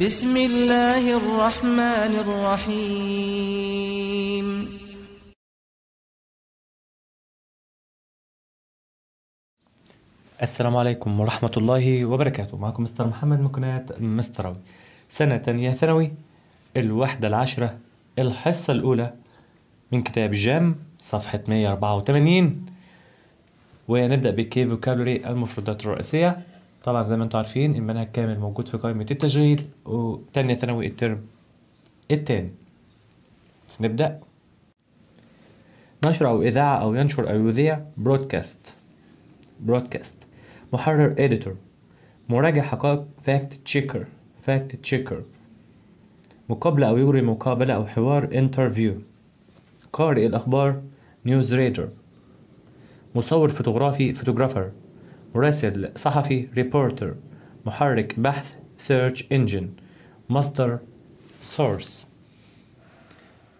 بسم الله الرحمن الرحيم السلام عليكم ورحمة الله وبركاته معكم مستر محمد من قناة مستر سنة تانية ثانوي الوحدة العاشرة الحصة الأولى من كتاب جام صفحة 184 ونبدأ بكي فوكابلري المفردات الرئيسية طبعا زي ما انتم عارفين المنهج كامل موجود في قائمة التشغيل وتانية ثانوي الترم التاني نبدأ نشر أو إذاعة أو ينشر أو يذيع برودكاست برودكاست محرر إديتور مراجع حقائق فاكت تشيكر فاكت تشيكر مقابلة أو يجري مقابلة أو حوار انترفيو قارئ الأخبار نيوز ريدر مصور فوتوغرافي فوتوغرافر مراسل صحفي ريبورتر محرك بحث search engine مصدر source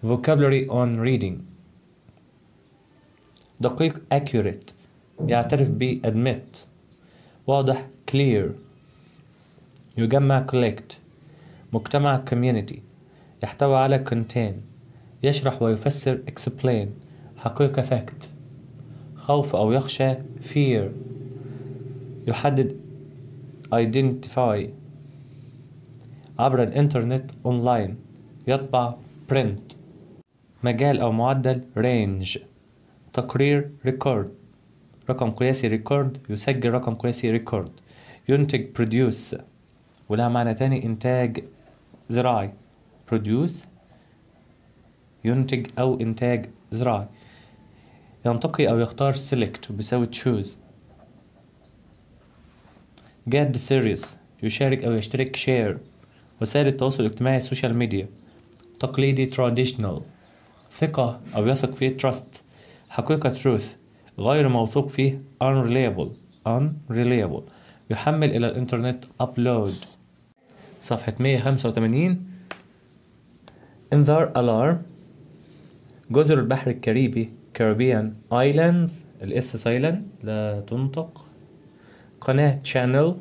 vocabulary on reading دقيق accurate يعترف ب admit واضح clear يجمع collect مجتمع community يحتوي على contain يشرح ويفسر explain حقيقة fact خوف أو يخشى fear يحدد identify عبر الإنترنت أونلاين يطبع print مجال أو معدل range تقرير record رقم قياسي record يسجل رقم قياسي record ينتج produce ولها معنى تاني إنتاج زراعي produce ينتج أو إنتاج زراعي ينتقي أو يختار select وبيساوي choose جاد سيريس يشارك أو يشترك شير وسائل التواصل الاجتماعي السوشيال ميديا تقليدي تراديشنال ثقة أو يثق فيه تراست حقيقة تروث غير موثوق فيه unreliable unreliable يحمل إلى الإنترنت upload صفحة 185 انذار alarm جزر البحر الكاريبي Caribbean Islands الاس سايلنت لا تنطق قناة channel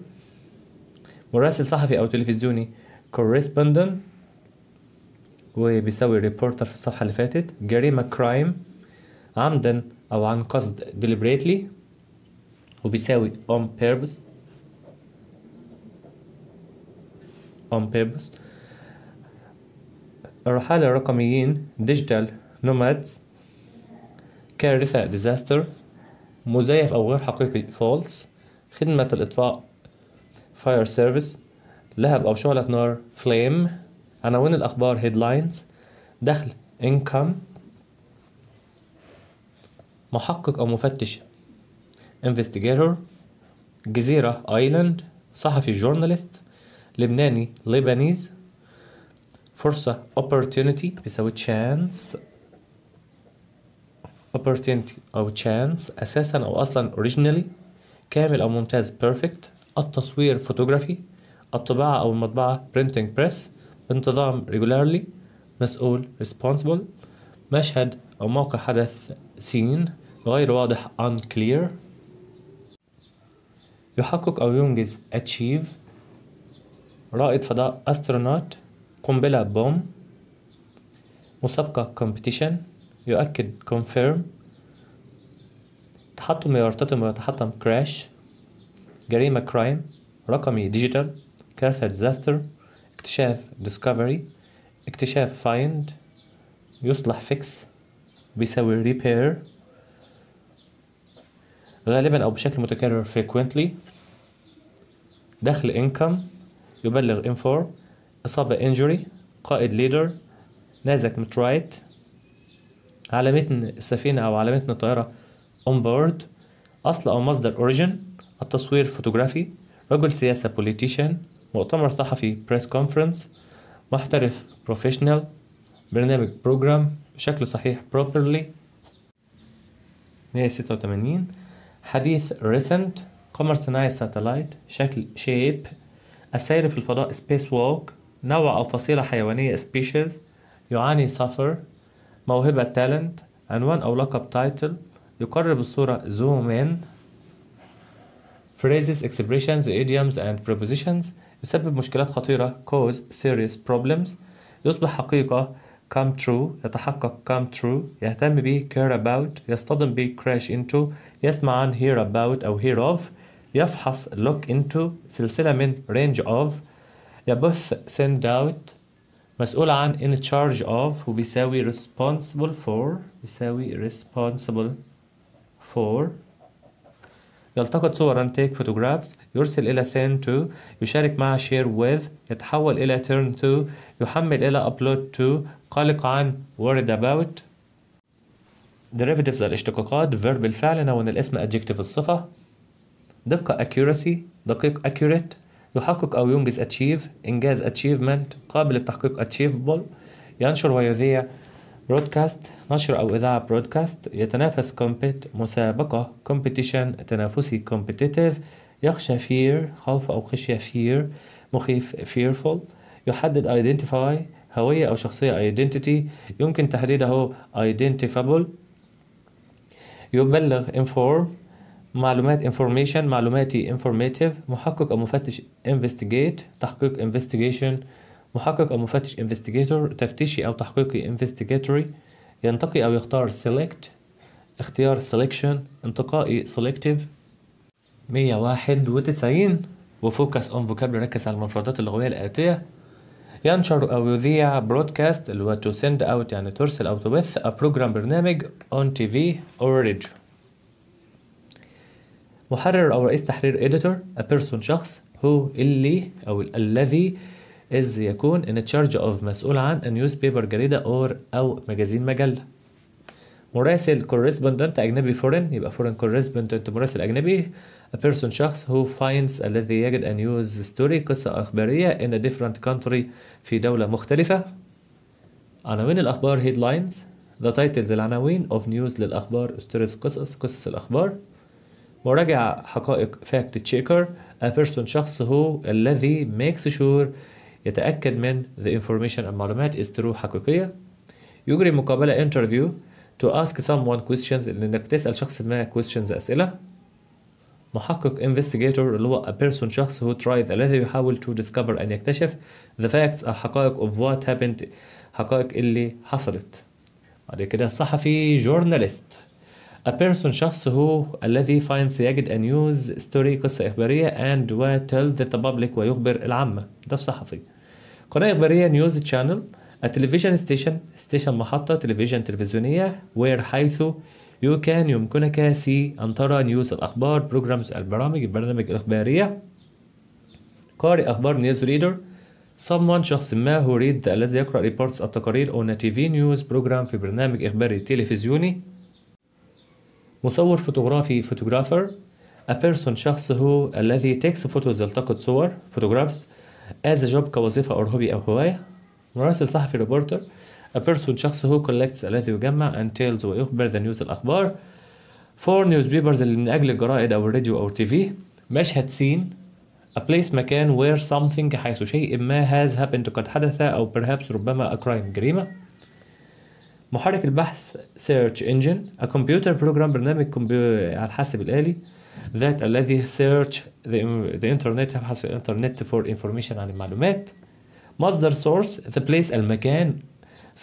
مراسل صحفي أو تلفزيوني correspondent وبيساوي ريبورتر في الصفحة اللي فاتت جريمة crime عمدا أو عن قصد deliberately وبيساوي on purpose on purpose الرحالة الرقميين digital nomads كارثة disaster مزيف أو غير حقيقي false خدمة الإطفاء فاير سيرفيس لهب أو شعلة نار فليم عناوين الأخبار هيدلاينز دخل income محقق أو مفتش investigator جزيرة ايلاند صحفي جورناليست لبناني ليبانيز فرصة opportunity بيساوي chance opportunity أو chance أساسا أو أصلا originally كامل أو ممتاز بيرفكت التصوير فوتوغرافي الطباعة أو المطبعة برينتنج بريس بانتظام ريجولارلي مسؤول ريسبونسبل مشهد أو موقع حدث سين غير واضح unclear يحقق أو ينجز achieve رائد فضاء أسترونوت قنبلة بوم مسابقة competition يؤكد confirm تحطم يرتطم ويتحطم كراش جريمة كرايم رقمي ديجيتال كارثة ديزاستر اكتشاف ديسكفري اكتشاف فايند يصلح فيكس بيساوي ريبير غالبا او بشكل متكرر frequently دخل income يبلغ inform اصابة injury قائد ليدر نازك مترايت على متن السفينة او على متن الطائرة اون بورد اصل او مصدر اوريجن التصوير فوتوغرافي رجل سياسة بوليتيشن مؤتمر صحفي بريس كونفرنس محترف بروفيشنال برنامج بروجرام بشكل صحيح بروبرلي 186 حديث ريسنت قمر صناعي ساتلايت شكل شيب السير في الفضاء سبيس ووك نوع أو فصيلة حيوانية سبيشيز يعاني سفر موهبة تالنت عنوان أو لقب تايتل يقرب الصورة zoom in phrases expressions idioms and prepositions يسبب مشكلات خطيرة cause serious problems يصبح حقيقة come true يتحقق come true يهتم به care about يصطدم به crash into يسمع عن hear about أو hear of يفحص look into سلسلة من range of يبث send out مسؤول عن in charge of وبيساوي responsible for بيساوي responsible 4 يلتقط صور and take photographs يرسل إلى send to يشارك مع share with يتحول إلى turn to يحمل إلى upload to قلق عن worried about derivatives الاشتقاقات verb الفعل نون الاسم adjective الصفة دقة accuracy دقيق accurate يحقق أو ينجز achieve إنجاز achievement قابل التحقيق achievable ينشر ويذيع برودكاست نشر أو إذاعة برودكاست يتنافس كومبيت مسابقة كومبيتيشن تنافسي كومبيتيتيف يخشى فير خوف أو خشية فير مخيف فيرفول يحدد ايدنتيفاي هوية أو شخصية ايدنتيتي يمكن تحديده ايدنتيفابل يبلغ inform معلومات information معلوماتي informative محقق أو مفتش investigate تحقيق investigation محقق أو مفتش investigator تفتيشي أو تحقيقي investigatory ينتقي أو يختار select اختيار selection انتقائي selective 191 وفوكس اون فوكابلري ركز على المفردات اللغوية الآتية ينشر أو يذيع broadcast اللي هو to send out يعني ترسل أو تبث a program برنامج on TV or radio محرر أو رئيس تحرير editor a person شخص هو اللي أو الذي إذ يكون in charge of مسؤول عن a newspaper جريدة or أو مجازين مجلة مراسل correspondent أجنبي foreign يبقى foreign correspondent مراسل أجنبي a person شخص who finds الذي يجد a news story قصة أخبارية in a different country في دولة مختلفة عناوين الأخبار headlines the titles العناوين of news للأخبار stories قصص قصص الأخبار مراجع حقائق fact checker a person شخص هو الذي makes sure يتأكد من the information المعلومات is true حقيقية يجري مقابلة interview to ask someone questions انك تسأل شخص ما questions أسئلة محقق investigator اللي هو a person شخص who tried الذي يحاول to discover أن يكتشف the facts الحقائق of what happened حقائق اللي حصلت بعد كده الصحفي journalist a person شخص هو الذي finds يجد a news story قصة إخبارية and will tell the public ويخبر العامة ده في صحفي قناه اخباريه نيوز تشانل التلفزيون ستيشن ستيشن محطه تلفزيون تلفزيونيه وير حيث يو كان يمكنك سي أن ترى نيوز الأخبار بروجرامز البرامج البرنامج الإخبارية قارئ أخبار نيوز ريدر someone شخص ما هو ريد الذي يقرأ ريبورتس التقارير أو تي في نيوز بروجرام في برنامج إخباري تلفزيوني مصور فوتوغرافي فوتوغرافر a person شخص هو الذي takes photos يلتقط صور photographs as a job كوظيفة أو هوبي أو هواية مراسل صحفي ريبورتر a person شخص هو collects الذي يجمع and tells ويخبر the news الأخبار for newspapers اللي من أجل الجرائد أو الراديو أو التي في مشهد سين a place مكان where something حيث شيء ما has happened قد حدث أو perhaps ربما a crime جريمة محرك البحث search engine a computer program برنامج على الحاسب الآلي ذات الذي search the, the internet يبحث في الانترنت for information عن المعلومات مصدر source the place المكان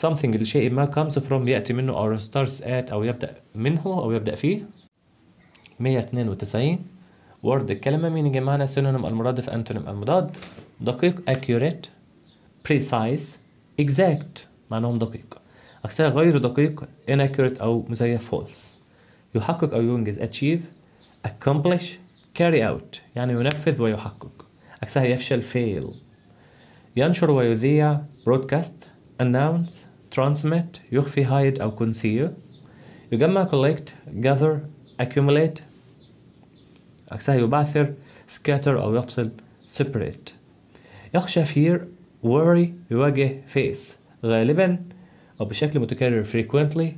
something الشيء ما comes from يأتي منه or starts at أو يبدأ منه أو يبدأ فيه 192 word الكلمة مين جمعنا synonym المرادف antonym المضاد دقيق accurate precise exact معناهم دقيق أكثر غير دقيق inaccurate أو مزيف false يحقق أو ينجز achieve accomplish carry out يعني ينفذ ويحقق عكسها يفشل fail ينشر ويذيع broadcast announce transmit يخفي hide أو conceal يجمع collect gather accumulate عكسها يبعثر scatter أو يفصل separate يخشى fear worry يواجه face غالبا أو بشكل متكرر frequently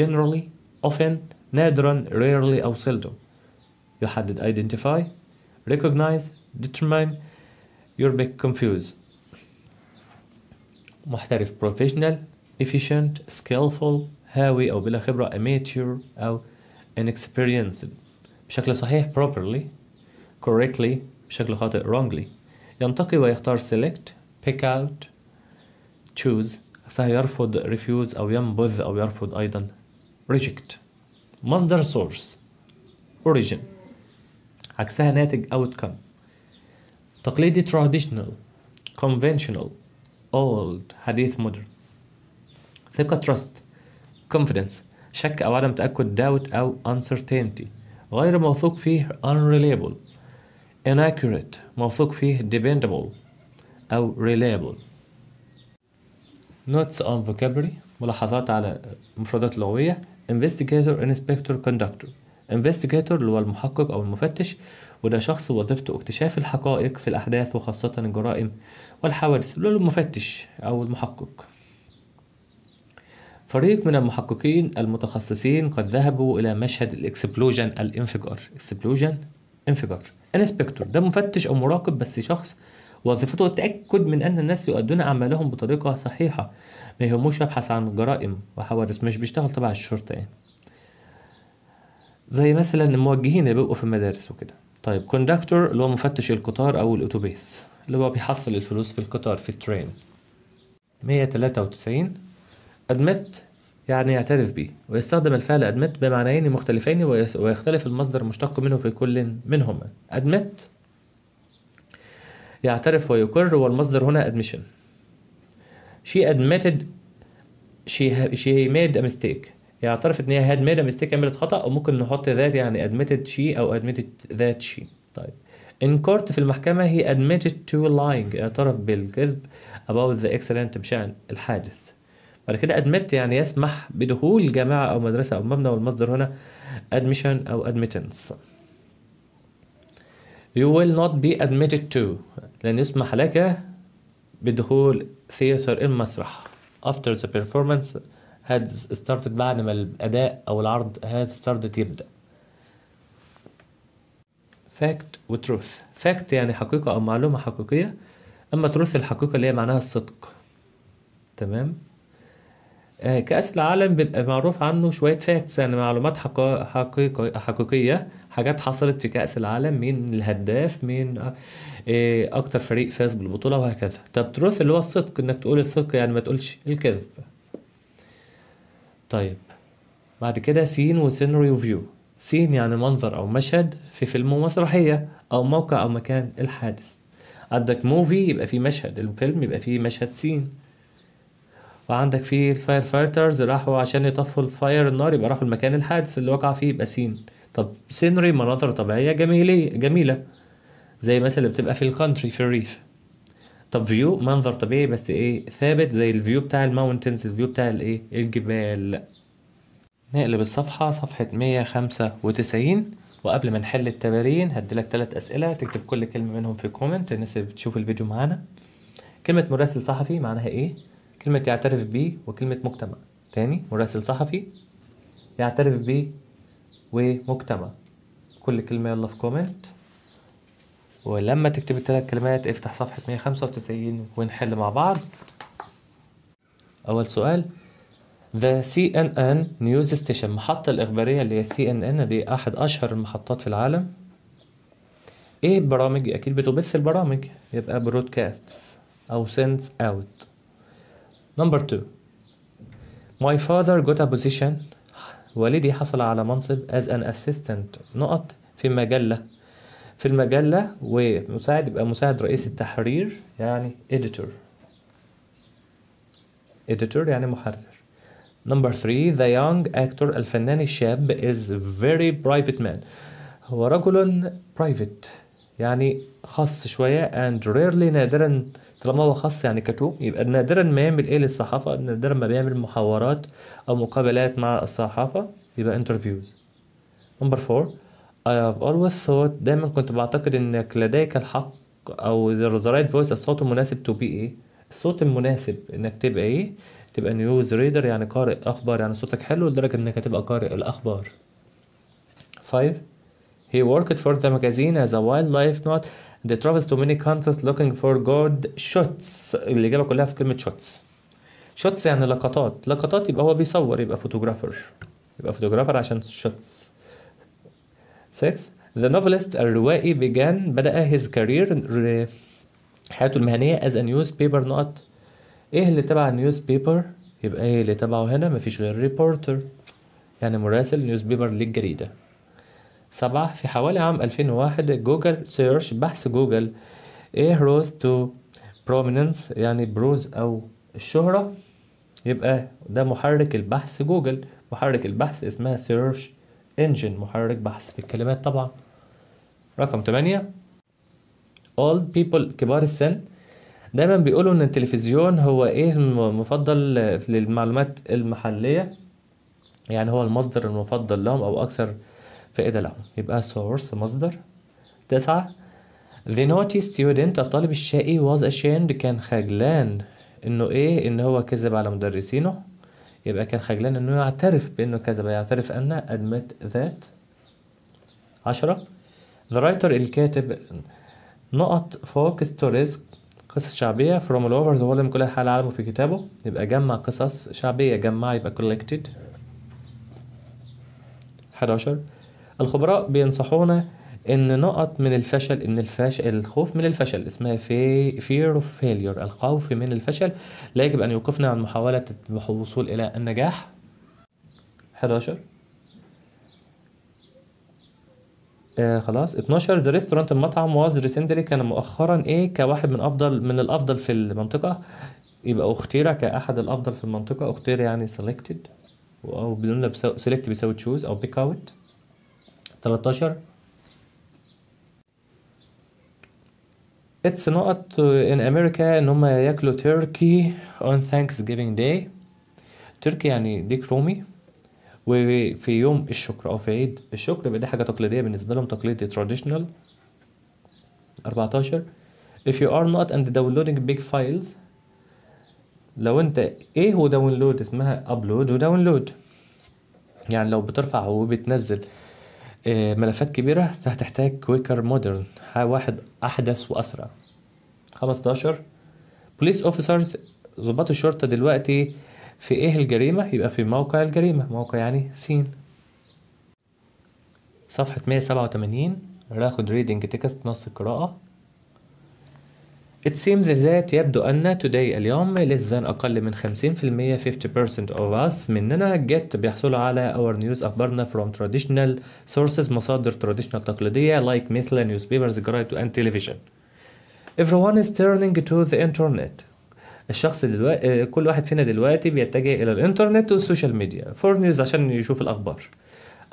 generally often نادرا rarely أو seldom You had to identify recognize determine You're يربك confused. محترف professional efficient skillful هاوي أو بلا خبرة amateur أو inexperienced بشكل صحيح properly correctly بشكل خاطئ wrongly ينتقي ويختار select pick out choose سيرفض refuse أو ينبذ أو يرفض أيضا reject مصدر source origin عكسها ناتج outcome تقليدي traditional conventional old حديث modern ثقة trust confidence شك أو عدم تأكد doubt أو uncertainty غير موثوق فيه unreliable inaccurate موثوق فيه dependable أو reliable notes on vocabulary ملاحظات على مفردات لغوية investigator inspector conductor انفستيجيتور اللي هو المحقق أو المفتش وده شخص وظيفته اكتشاف الحقائق في الأحداث وخاصة الجرائم والحوادث اللي هو المفتش أو المحقق فريق من المحققين المتخصصين قد ذهبوا إلى مشهد الإكسبلوجن الانفجار إكسبلوجن انفجار انسبكتور ده مفتش أو مراقب بس شخص وظيفته التأكد من أن الناس يؤدون أعمالهم بطريقة صحيحة ما يهموش يبحث عن جرائم وحوادث مش بيشتغل تبع الشرطة يعني زي مثلا الموجهين اللي بيبقوا في المدارس وكده طيب كوندكتور اللي هو مفتش القطار او الاتوبيس اللي هو بيحصل الفلوس في القطار في الترين 193 ادمت يعني يعترف به ويستخدم الفعل admit بمعنيين مختلفين ويختلف المصدر المشتق منه في كل منهما admit يعترف ويقر والمصدر هنا admission she admitted she, she made a mistake يعترف اعترفت ان هي هاد ميد ميستيك عملت خطا وممكن نحط ذات يعني ادميتد شي او ادميتد ذات شي طيب ان كورت في المحكمه هي admitted to lying اعترف بالكذب about the excellent بشان الحادث بعد كده admit يعني يسمح بدخول جامعه او مدرسه او مبنى والمصدر هنا admission او admittance you will not be admitted to لن يسمح لك بدخول theater المسرح after the performance هاد ستارتد بعد ما الأداء أو العرض has ستارتد يبدأ فاكت و فاكت يعني حقيقة أو معلومة حقيقية أما تروث الحقيقة اللي هي معناها الصدق تمام آه كأس العالم بيبقى معروف عنه شوية فاكتس يعني معلومات حقيقة حقيقية حاجات حصلت في كأس العالم مين الهداف مين آه إيه، أكتر فريق فاز بالبطولة وهكذا طب تروث اللي هو الصدق إنك تقول الصدق يعني ما تقولش الكذب طيب بعد كده سين وسيناريو فيو سين يعني منظر أو مشهد في فيلم ومسرحية أو موقع أو مكان الحادث عندك موفي يبقى فيه مشهد الفيلم يبقى فيه مشهد سين وعندك في الفاير فايترز راحوا عشان يطفوا الفاير النار يبقى راحوا المكان الحادث اللي وقع فيه يبقى سين طب سينري مناظر طبيعية جميلة جميلة زي مثلا اللي بتبقى في الكونتري في الريف طب فيو منظر طبيعي بس ايه ثابت زي الفيو بتاع الماونتنز الفيو بتاع الايه الجبال نقلب الصفحة صفحة 195 وقبل ما نحل التمارين هديلك تلات أسئلة تكتب كل كلمة منهم في كومنت الناس اللي بتشوف الفيديو معانا كلمة مراسل صحفي معناها إيه؟ كلمة يعترف بيه وكلمة مجتمع تاني مراسل صحفي يعترف بيه ومجتمع كل كلمة يلا في كومنت ولما تكتب الثلاث كلمات افتح صفحة 195 ونحل مع بعض أول سؤال The CNN News Station محطة الإخبارية اللي هي CNN دي أحد أشهر المحطات في العالم إيه البرامج؟ أكيد بتبث البرامج يبقى broadcasts أو sends out Number تو My father got a position والدي حصل على منصب as an assistant نقط في مجلة في المجلة ومساعد يبقى مساعد رئيس التحرير يعني editor editor يعني محرر number three the young actor الفنان الشاب is very private man هو رجل private يعني خاص شوية and rarely نادرا طالما هو خاص يعني كتوم يبقى نادرا ما يعمل ايه للصحافة نادرا ما بيعمل محاورات او مقابلات مع الصحافة يبقى interviews number four I have always thought دايما كنت بعتقد انك لديك الحق او the right voice الصوت المناسب to be ايه الصوت المناسب انك تبقى ايه تبقى نيوز ريدر يعني قارئ اخبار يعني صوتك حلو لدرجه انك هتبقى قارئ الاخبار 5 He worked for the magazine as a wildlife not They traveled to many countries looking for good shots الإجابة كلها في كلمة shots shots يعني لقطات لقطات يبقى هو بيصور يبقى فوتوغرافر يبقى فوتوغرافر عشان shots 6 The novelist الروائي began بدأ his career حياته المهنية as a newspaper not ايه اللي تبع النيوز بيبر يبقى ايه اللي تبعه هنا مفيش غير ريبورتر يعني مراسل نيوز بيبر للجريدة سبعة في حوالي عام 2001 جوجل سيرش بحث جوجل ايه روز تو بروميننس يعني بروز او الشهرة يبقى ده محرك البحث جوجل محرك البحث اسمها سيرش انجن محرك بحث في الكلمات طبعا رقم 8 old people كبار السن دايما بيقولوا ان التلفزيون هو ايه المفضل للمعلومات المحلية يعني هو المصدر المفضل لهم او اكثر فائدة لهم يبقى source مصدر تسعة The naughty student الطالب الشقي was ashamed كان خجلان انه ايه ان هو كذب على مدرسينه يبقى كان خجلان انه يعترف بانه كذب يعترف ان admit that عشرة the writer الكاتب نقط فوكس ستوريز قصص شعبية from all over the world من كل حال العالم في كتابه يبقى جمع قصص شعبية جمع يبقى collected 11 الخبراء بينصحونا ان نقط من الفشل ان الفشل الخوف من الفشل اسمها في fear of failure الخوف من الفشل لا يجب ان يوقفنا عن محاولة الوصول الى النجاح 11 آه خلاص 12 ذا ريستورانت المطعم واز ريسندلي كان مؤخرا ايه كواحد من افضل من الافضل في المنطقه يبقى اختير كاحد الافضل في المنطقه اختير يعني selected او لك سيلكت بيساوي تشوز او بيك اوت 13 اتس نقط ان امريكا ان هم ياكلوا تركي اون ثانكس جيفينج داي تركي يعني ديك رومي وفي يوم الشكر او في عيد الشكر يبقى دي حاجه تقليديه بالنسبه لهم تقليدي تراديشنال 14 if you are not and downloading big files لو انت ايه هو داونلود اسمها ابلود وداونلود يعني لو بترفع وبتنزل آه، ملفات كبيرة هتحتاج كويكر مودرن واحد أحدث وأسرع 15 بوليس أوفيسرز ظباط الشرطة دلوقتي في إيه الجريمة يبقى في موقع الجريمة موقع يعني سين صفحة 187 راخد ريدنج تكست نص القراءة It seems that يبدو أن today اليوم less than أقل من 50% 50% of us مننا get بيحصلوا على our news أخبارنا from traditional sources مصادر traditional تقليدية like مثل newspapers, جرايد and television. Everyone is turning to the internet. الشخص دلوقتي كل واحد فينا دلوقتي بيتجه إلى الإنترنت والسوشيال ميديا for news عشان يشوف الأخبار.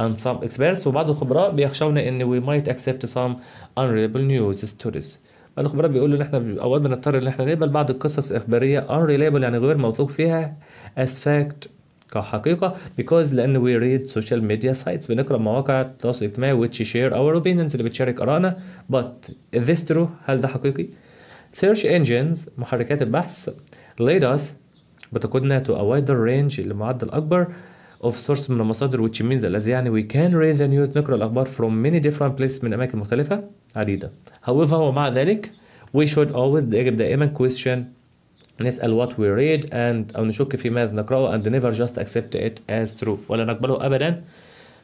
And some experts وبعض الخبراء بيخشون إن we might accept some unreliable news stories. الخبراء بيقولوا ان احنا اوقات بنضطر ان احنا نقبل بعض القصص ان unreliable يعني غير موثوق فيها as fact كحقيقة because لأن we read social media sites بنقرأ مواقع التواصل الاجتماعي which share our opinions اللي بتشارك آرائنا but is this true هل ده حقيقي؟ search engines محركات البحث lead us بتقودنا to a wider range لمعدل أكبر of source من المصادر which means that الذي يعني we can read the news نقرأ الأخبار from many different places من أماكن مختلفة عديدة however ومع ذلك we should always يجب دائما question نسأل what we read and أو نشك في ماذا نقرأه and never just accept it as true ولا نقبله أبدا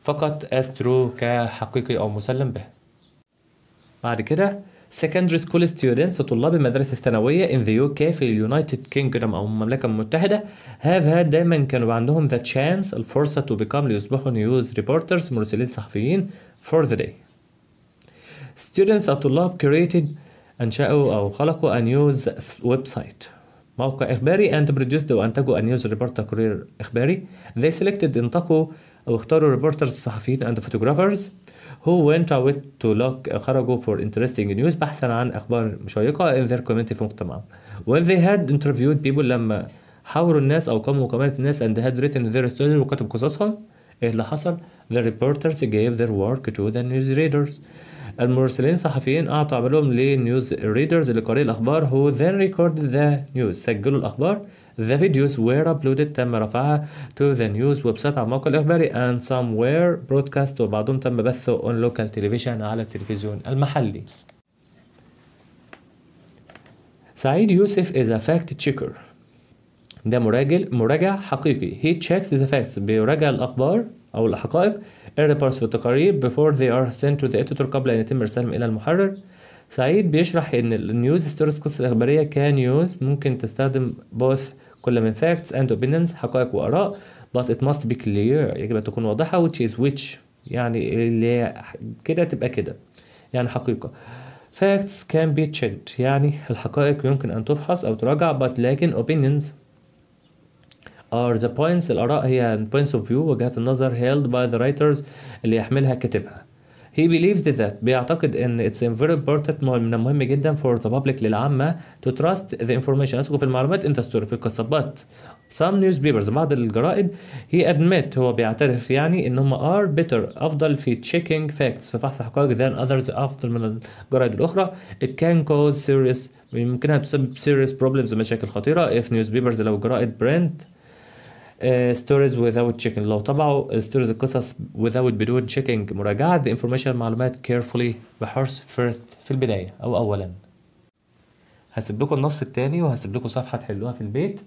فقط as true كحقيقي أو مسلم به بعد كده secondary school students طلاب المدرسة الثانوية in the UK في اليونايتد كينجدوم أو المملكة المتحدة have had دايما كانوا عندهم the chance الفرصة to become ليصبحوا news reporters مرسلين صحفيين for the day students الطلاب created أنشأوا أو خلقوا a news website موقع إخباري and produced وأنتجوا a news reporter career إخباري they selected انتقوا أو اختاروا reporters صحفيين and photographers who went out to look خرجوا for interesting news بحثا عن أخبار مشيقه in their community في مجتمعهم when they had interviewed people لما حاوروا الناس أو قاموا مقابلة الناس and they had written their stories وكتبوا قصصهم إيه اللي حصل the reporters gave their work to the news readers المرسلين الصحفيين أعطوا عملهم للنيوز اللي قارئ الأخبار who then recorded the news سجلوا الأخبار The videos were uploaded تم رفعها to the news website على الموقع الإخباري and some were broadcast وبعضهم تم بثه on local television على التلفزيون المحلي. سعيد يوسف is a fact checker ده مراجل مراجع حقيقي he checks the facts بيراجع الأخبار أو الحقائق الريبورتس والتقارير before they are sent to the editor قبل أن يتم إرسالهم إلى المحرر سعيد بيشرح إن النيوز ستوريز قصة إخبارية كان نيوز ممكن تستخدم both كل من facts and opinions حقائق وآراء but it must be clear يجب أن تكون واضحة which is which يعني اللي كده تبقى كده يعني حقيقة facts can be checked يعني الحقائق يمكن أن تفحص أو تراجع but لكن opinions are the points الآراء هي points of view وجهات النظر held by the writers اللي يحملها كاتبها he believed that بيعتقد ان it's very important من المهم جدا for the public للعامة to trust the information أثقوا في المعلومات انت the في القصبات some newspapers بعض الجرائد he admit هو بيعترف يعني ان هم are better افضل في checking facts في فحص حقائق than others افضل من الجرائد الاخرى it can cause serious يمكنها تسبب serious problems ومشاكل خطيرة if newspapers لو جرائد print ستوريز uh, without checking لو طبعوا ستوريز القصص without بدون checking مراجعة the information المعلومات carefully بحرص first في البداية أو أولا هسيب لكم النص التاني وهسيب لكم صفحة تحلوها في البيت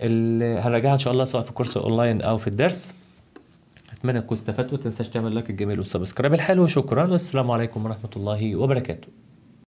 اللي هنراجعها إن شاء الله سواء في كورس أونلاين أو في الدرس أتمنى تكونوا استفدتوا وتنساش تعمل لايك الجميل والسبسكرايب الحلو شكرا والسلام عليكم ورحمة الله وبركاته